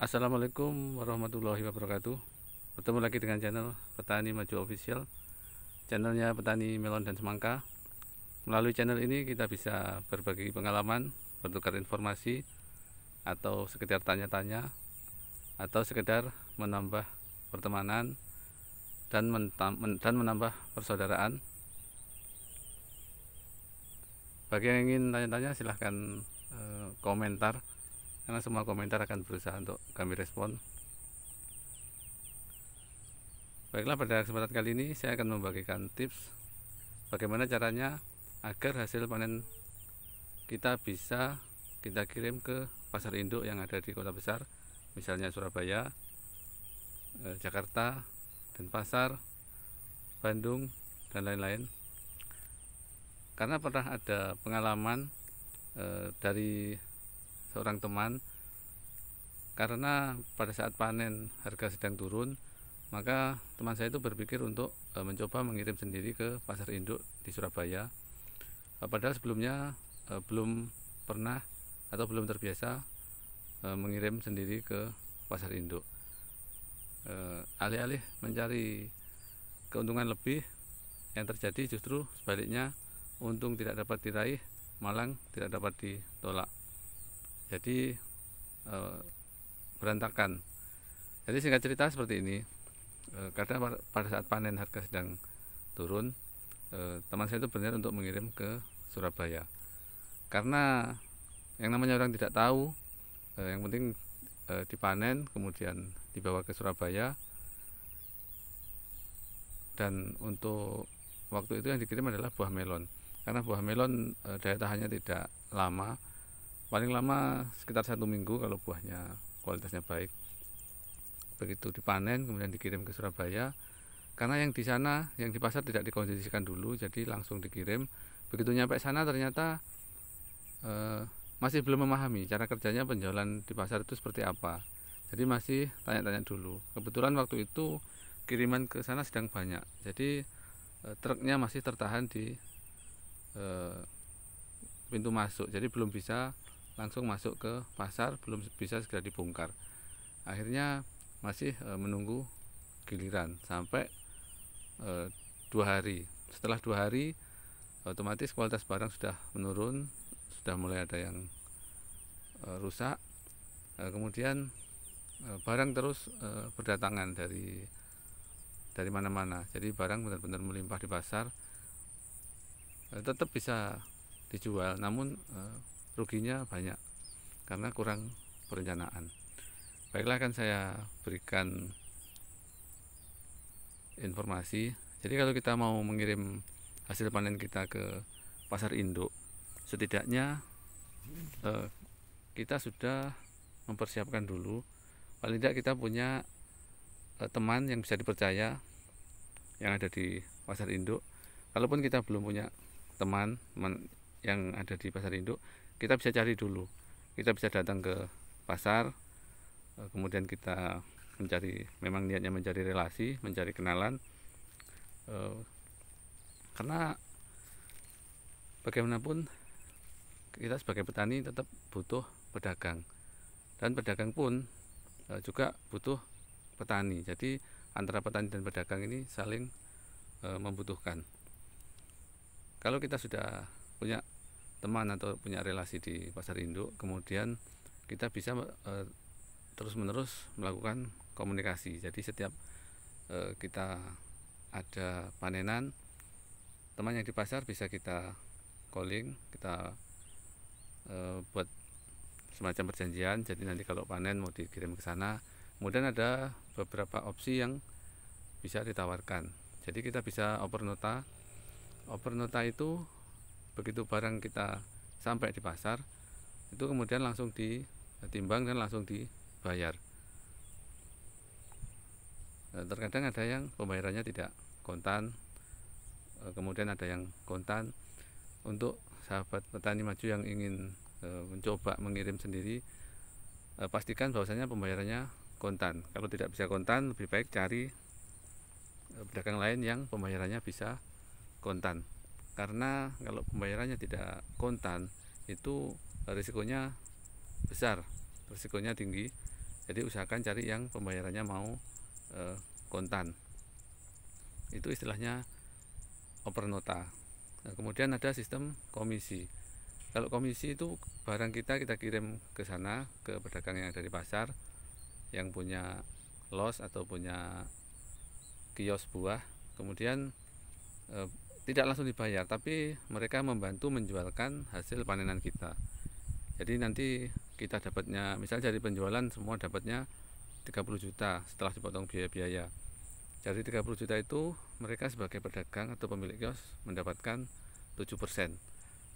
Assalamualaikum warahmatullahi wabarakatuh Bertemu lagi dengan channel Petani Maju Official Channelnya Petani Melon dan Semangka Melalui channel ini kita bisa berbagi pengalaman Bertukar informasi Atau sekedar tanya-tanya Atau sekedar menambah pertemanan Dan, dan menambah persaudaraan Bagi yang ingin tanya-tanya silahkan e komentar karena semua komentar akan berusaha untuk kami respon baiklah pada kesempatan kali ini saya akan membagikan tips bagaimana caranya agar hasil panen kita bisa kita kirim ke pasar induk yang ada di kota besar misalnya Surabaya eh, Jakarta dan pasar Bandung dan lain-lain karena pernah ada pengalaman eh, dari seorang teman karena pada saat panen harga sedang turun maka teman saya itu berpikir untuk e, mencoba mengirim sendiri ke pasar induk di Surabaya e, padahal sebelumnya e, belum pernah atau belum terbiasa mengirim sendiri ke pasar induk alih-alih mencari keuntungan lebih yang terjadi justru sebaliknya untung tidak dapat diraih malang tidak dapat ditolak jadi e, berantakan jadi singkat cerita seperti ini e, eh, karena pada saat panen harga sedang turun e, teman saya itu benar untuk mengirim ke Surabaya karena yang namanya orang tidak tahu e, yang penting e, dipanen kemudian dibawa ke Surabaya dan untuk waktu itu yang dikirim adalah buah melon karena buah melon e, daya tahannya tidak lama paling lama sekitar satu minggu kalau buahnya kualitasnya baik begitu dipanen kemudian dikirim ke Surabaya karena yang di sana yang di pasar tidak dikondisikan dulu jadi langsung dikirim begitu nyampe sana ternyata eh, masih belum memahami cara kerjanya penjualan di pasar itu seperti apa jadi masih tanya-tanya dulu kebetulan waktu itu kiriman ke sana sedang banyak jadi eh, truknya masih tertahan di eh, pintu masuk jadi belum bisa langsung masuk ke pasar belum bisa segera dibongkar akhirnya masih e, menunggu giliran sampai e, dua hari setelah dua hari otomatis kualitas barang sudah menurun sudah mulai ada yang e, rusak e, kemudian e, barang terus e, berdatangan dari dari mana-mana jadi barang benar-benar melimpah di pasar e, tetap bisa dijual namun e, ruginya banyak karena kurang perencanaan. Baiklah akan saya berikan informasi. Jadi kalau kita mau mengirim hasil panen kita ke pasar induk, setidaknya eh, kita sudah mempersiapkan dulu. Paling tidak kita punya eh, teman yang bisa dipercaya yang ada di pasar induk. Kalaupun kita belum punya teman, teman yang ada di pasar induk, kita bisa cari dulu kita bisa datang ke pasar eh, kemudian kita mencari memang niatnya mencari relasi mencari kenalan eh, karena bagaimanapun kita sebagai petani tetap butuh pedagang dan pedagang pun eh, juga butuh petani jadi antara petani dan pedagang ini saling membutuhkan kalau kita sudah punya teman atau punya relasi di pasar induk kemudian kita bisa e, eh, terus menerus melakukan komunikasi jadi setiap e, kita ada panenan teman yang di pasar bisa kita calling kita e, buat semacam perjanjian jadi nanti kalau panen mau dikirim ke sana kemudian ada beberapa opsi yang bisa ditawarkan jadi kita bisa oper nota oper nota itu begitu barang kita sampai di pasar itu kemudian langsung ditimbang dan langsung dibayar e, terkadang ada yang pembayarannya tidak kontan e, kemudian ada yang kontan untuk sahabat petani maju yang ingin e, mencoba mengirim sendiri pastikan bahwasanya pembayarannya kontan kalau tidak bisa kontan lebih baik cari pedagang lain yang pembayarannya bisa kontan karena kalau pembayarannya tidak kontan itu risikonya besar risikonya tinggi jadi usahakan cari yang pembayarannya mau e, kontan itu istilahnya opernota nah, kemudian ada sistem komisi kalau komisi itu barang kita kita kirim ke sana ke pedagang yang dari pasar yang punya los atau punya kios buah kemudian eh, tidak langsung dibayar tapi mereka membantu menjualkan hasil panenan kita jadi nanti kita dapatnya misalnya dari penjualan semua dapatnya 30 juta setelah dipotong biaya-biaya dari 30 juta itu mereka sebagai pedagang atau pemilik kios mendapatkan 7%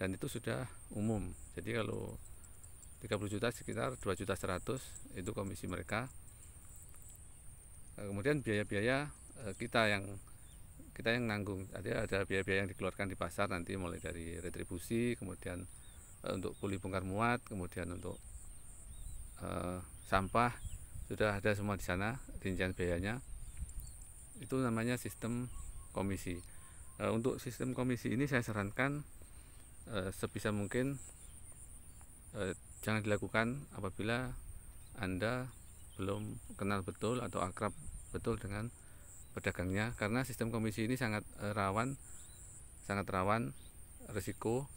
dan itu sudah umum jadi kalau 30 juta sekitar 2 juta 100 itu komisi mereka kemudian biaya-biaya eh, kita yang kita yang nanggung ada ada biaya-biaya yang dikeluarkan di pasar nanti mulai dari retribusi kemudian e, untuk kuli bongkar muat kemudian untuk e, sampah sudah ada semua di sana rincian biayanya itu namanya sistem komisi e, untuk sistem komisi ini saya sarankan e, sebisa mungkin e, jangan dilakukan apabila anda belum kenal betul atau akrab betul dengan pedagangnya karena sistem komisi ini sangat eh, rawan sangat rawan risiko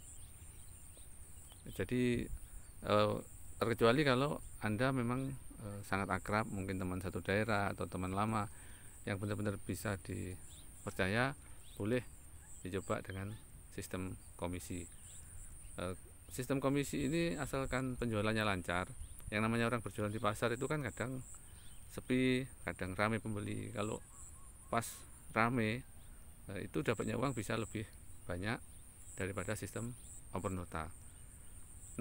jadi eh, terkecuali kalau anda memang eh, sangat akrab mungkin teman satu daerah atau teman lama yang benar-benar bisa dipercaya boleh dicoba dengan sistem komisi sistem komisi ini asalkan penjualannya lancar yang namanya orang berjualan di pasar itu kan kadang sepi kadang ramai pembeli kalau pas rame eh, itu dapatnya uang bisa lebih banyak daripada sistem open nota.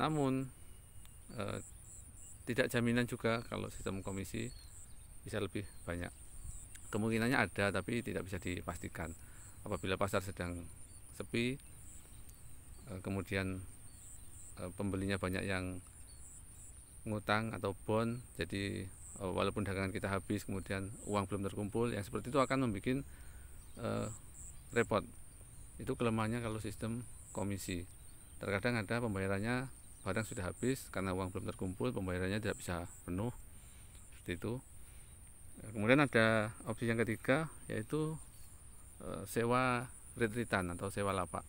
Namun eh, tidak jaminan juga kalau sistem komisi bisa lebih banyak. Kemungkinannya ada tapi tidak bisa dipastikan. Apabila pasar sedang sepi eh, kemudian eh, pembelinya banyak yang ngutang atau bond jadi Eh, walaupun dagangan kita habis kemudian uang belum terkumpul yang seperti itu akan membuat eh, repot itu kelemahannya kalau sistem komisi terkadang ada pembayarannya barang sudah habis karena uang belum terkumpul pembayarannya tidak bisa penuh seperti itu eh, kemudian ada opsi yang ketiga yaitu e, sewa retritan atau sewa lapak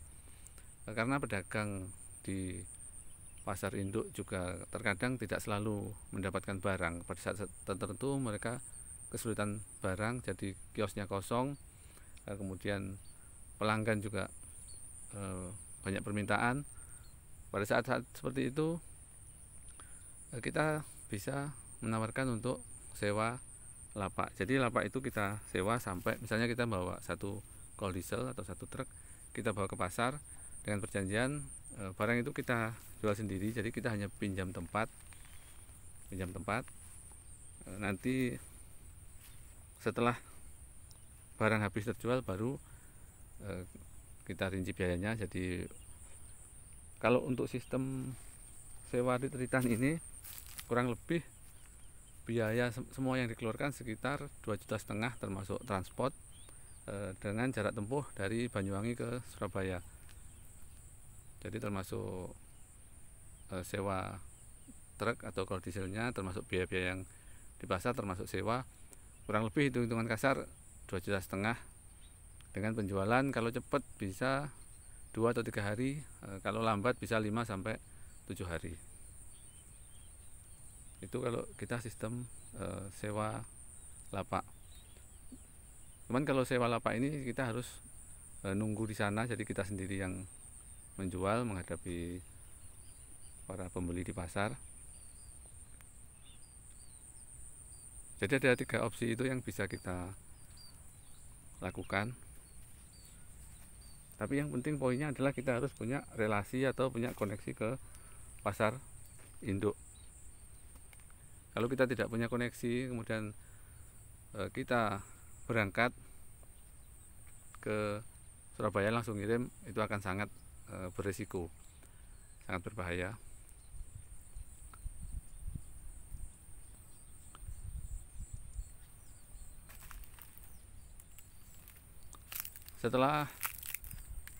karena pedagang di pasar induk juga terkadang tidak selalu mendapatkan barang pada saat tertentu mereka kesulitan barang jadi kiosnya kosong eh, kemudian pelanggan juga eh, banyak permintaan pada saat-saat seperti itu eh, kita bisa menawarkan untuk sewa lapak jadi lapak itu kita sewa sampai misalnya kita bawa satu kol diesel atau satu truk kita bawa ke pasar dengan perjanjian Eh, barang itu kita jual sendiri jadi kita hanya pinjam tempat pinjam tempat eh, nanti setelah barang habis terjual baru eh, kita rinci biayanya jadi kalau untuk sistem sewa di retreatan ini kurang lebih biaya semua yang dikeluarkan sekitar dua juta setengah termasuk transport dengan jarak tempuh dari Banyuwangi ke Surabaya jadi termasuk e, sewa truk atau kalau dieselnya termasuk biaya-biaya yang di pasar termasuk sewa kurang lebih hitung hitungan kasar dua juta setengah dengan penjualan kalau cepat bisa dua atau tiga hari e, kalau lambat bisa 5 sampai tujuh hari itu kalau kita sistem e, sewa lapak cuman kalau sewa lapak ini kita harus e, nunggu di sana jadi kita sendiri yang menjual menghadapi para pembeli di pasar jadi ada tiga opsi itu yang bisa kita lakukan tapi yang penting poinnya adalah kita harus punya relasi atau punya koneksi ke pasar induk kalau kita tidak punya koneksi kemudian e, kita berangkat ke Surabaya langsung ngirim itu akan sangat Eh, berisiko sangat berbahaya setelah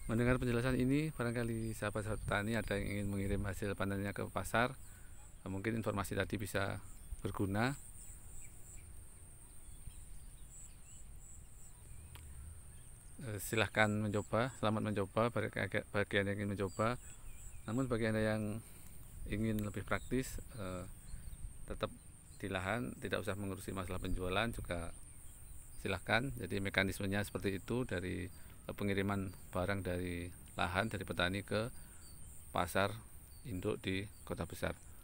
mendengar penjelasan ini barangkali sahabat-sahabat petani ada yang ingin mengirim hasil panennya ke pasar mungkin informasi tadi bisa berguna silahkan mencoba selamat mencoba bagi anda yang ingin mencoba namun bagi anda yang ingin lebih praktis eh, tetap di lahan tidak usah mengurusi masalah penjualan juga silahkan jadi mekanismenya seperti itu dari pengiriman barang dari lahan dari petani ke pasar induk di kota besar